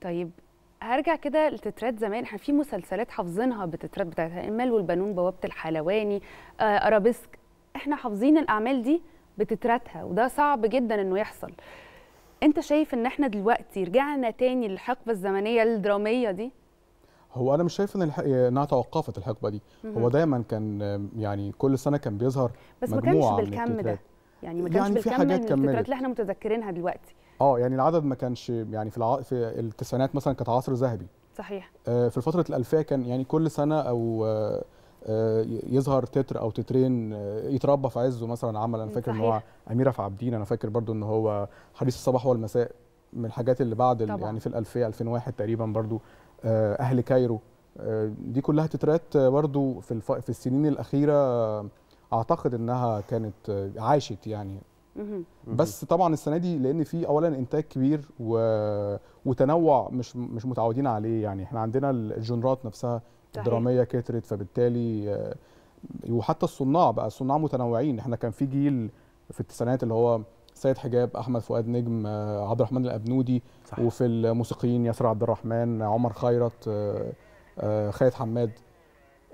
طيب هرجع كده لتترات زمان احنا في مسلسلات حافظينها بتترات بتاعتها المال والبنون بوابه الحلواني آه ارابيسك احنا حافظين الاعمال دي بتتراتها وده صعب جدا انه يحصل انت شايف ان احنا دلوقتي رجعنا تاني للحقبه الزمنيه الدراميه دي هو انا مش شايف ان الح... يعني انها توقفت الحقبه دي مم. هو دايما كان يعني كل سنه كان بيظهر بس ما كانش بالكم ده يعني ما كانش يعني بالكم من التترات اللي احنا متذكرينها دلوقتي اه يعني العدد ما كانش يعني في الع... في التسعينات مثلا كانت عصر ذهبي صحيح آه في فتره الالفيه كان يعني كل سنه او آه, آه، يظهر تتر او تترين آه، يتربى في عزه مثلا عمل انا فاكر ان هو اميره في عابدين انا فاكر برضو ان هو حديث الصباح والمساء من الحاجات اللي بعد طبعا. يعني في الالفيه 2001 تقريبا برضو آه، اهل كايرو دي كلها تترات برضو في في السنين الاخيره اعتقد انها كانت عاشت يعني بس طبعا السنه دي لان في اولا انتاج كبير و... وتنوع مش مش متعودين عليه يعني احنا عندنا الجنرات نفسها الدراميه كترت فبالتالي آه، وحتى الصناع بقى الصناع متنوعين احنا كان في جيل في التسعينات اللي هو سيد حجاب احمد فؤاد نجم آه، عبد الرحمن الابنودي صح. وفي الموسيقيين ياسر عبد الرحمن عمر خيرت آه، خالد حماد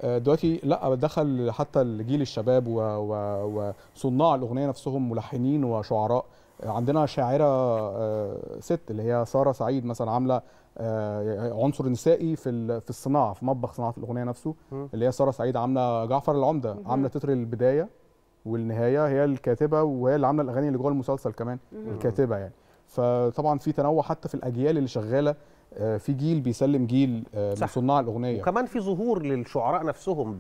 آه، دلوقتي لا دخل حتى الجيل الشباب وصناع الاغنيه نفسهم ملحنين وشعراء عندنا شاعره آه، ست اللي هي ساره سعيد مثلا عامله آه، عنصر نسائي في في الصناعه في مطبخ صناعه الاغنيه نفسه اللي هي ساره سعيد عامله جعفر العمده عامله تتر البدايه والنهايه هي الكاتبه وهي اللي عامله الاغاني اللي جوه المسلسل كمان الكاتبه يعني فطبعا في تنوع حتى في الاجيال اللي شغاله آه، في جيل بيسلم جيل آه، من صناع الاغنيه وكمان في ظهور للشعراء نفسهم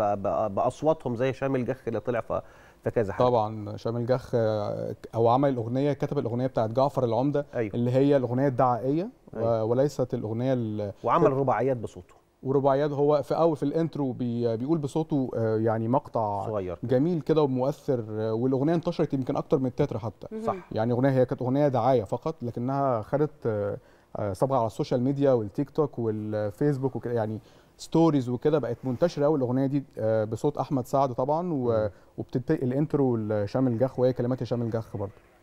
باصواتهم زي شامل جخ اللي طلع في فكذا حاجه طبعا شامل جخ آه، او عمل الاغنيه كتب الاغنيه بتاعت جعفر العمده أيوه. اللي هي الاغنيه الدعائيه أيوه. وليست الاغنيه وعمل رباعيات بصوته ورباعيات هو في اول في الانترو بي بيقول بصوته يعني مقطع صغير جميل كده ومؤثر والاغنيه انتشرت يمكن اكتر من التتر حتى صح يعني اغنيه هي كانت اغنيه دعايه فقط لكنها خدت آه، صبغه على السوشيال ميديا والتيك توك والفيسبوك وكده يعني ستوريز وكده بقت منتشره قوي الاغنيه دي آه، بصوت احمد سعد طبعا وبتبتدي الانترو لشام الجخ وهي كلمات هشام الجخ برضه